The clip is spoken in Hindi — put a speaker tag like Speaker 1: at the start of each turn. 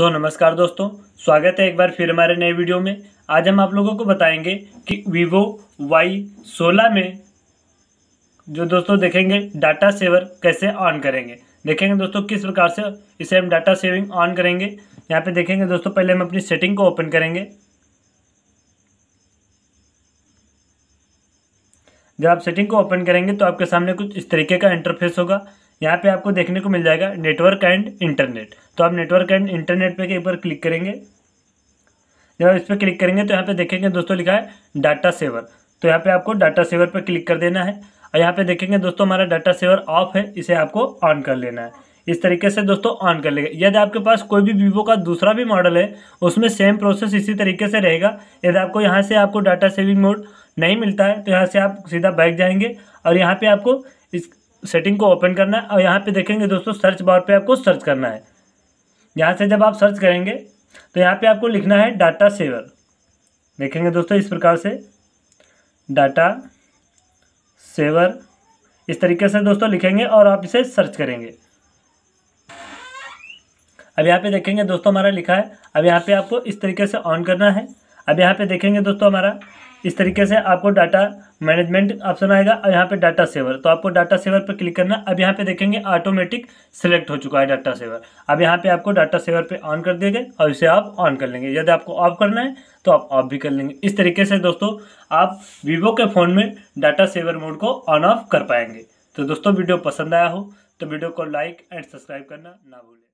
Speaker 1: सो so, नमस्कार दोस्तों स्वागत है एक बार फिर हमारे नए वीडियो में आज हम आप लोगों को बताएंगे कि vivo वाई सोलह में जो दोस्तों देखेंगे डाटा सेवर कैसे ऑन करेंगे देखेंगे दोस्तों किस प्रकार से इसे हम डाटा सेविंग ऑन करेंगे यहाँ पे देखेंगे दोस्तों पहले हम अपनी सेटिंग को ओपन करेंगे जब आप सेटिंग को ओपन करेंगे तो आपके सामने कुछ इस तरीके का इंटरफेस होगा यहाँ पे आपको देखने को मिल जाएगा नेटवर्क एंड इंटरनेट तो आप नेटवर्क एंड इंटरनेट पे एक बार क्लिक करेंगे जब आप इस पर क्लिक करेंगे तो यहाँ पे देखेंगे दोस्तों लिखा है डाटा सेवर तो यहाँ पे आपको डाटा सेवर पर क्लिक कर देना है और यहाँ पे देखेंगे दोस्तों हमारा डाटा सेवर ऑफ है इसे आपको ऑन कर लेना है इस तरीके से दोस्तों ऑन कर लेगा यदि आपके पास कोई भी वीवो का दूसरा भी मॉडल है उसमें सेम प्रोसेस इसी तरीके से रहेगा यदि आपको यहाँ से आपको डाटा सेविंग मोड नहीं मिलता है तो यहाँ से आप सीधा बैक जाएंगे और यहाँ पे आपको इस सेटिंग को ओपन करना है और यहाँ पे देखेंगे दोस्तों सर्च बार पे आपको सर्च करना है यहाँ से जब आप सर्च करेंगे तो यहाँ पे आपको लिखना है डाटा सेवर देखेंगे दोस्तों इस प्रकार से डाटा सेवर इस तरीके से दोस्तों लिखेंगे और आप इसे सर्च करेंगे अब यहाँ पे देखेंगे दोस्तों हमारा लिखा है अब यहाँ पे आपको इस तरीके से ऑन करना है अब यहाँ पे देखेंगे दोस्तों हमारा इस तरीके से आपको डाटा मैनेजमेंट ऑप्शन आएगा और यहाँ पे डाटा सेवर तो आपको डाटा सेवर पर क्लिक करना अब यहाँ पे देखेंगे ऑटोमेटिक सेलेक्ट हो चुका है डाटा सेवर अब यहाँ पे आपको डाटा सेवर पे ऑन कर दिए और इसे आप ऑन कर लेंगे यदि आपको ऑफ करना है तो आप ऑफ भी कर लेंगे इस तरीके से दोस्तों आप वीवो के फ़ोन में डाटा सेवर मोड को ऑन ऑफ कर पाएंगे तो दोस्तों वीडियो पसंद आया हो तो वीडियो को लाइक एंड सब्सक्राइब करना ना भूलें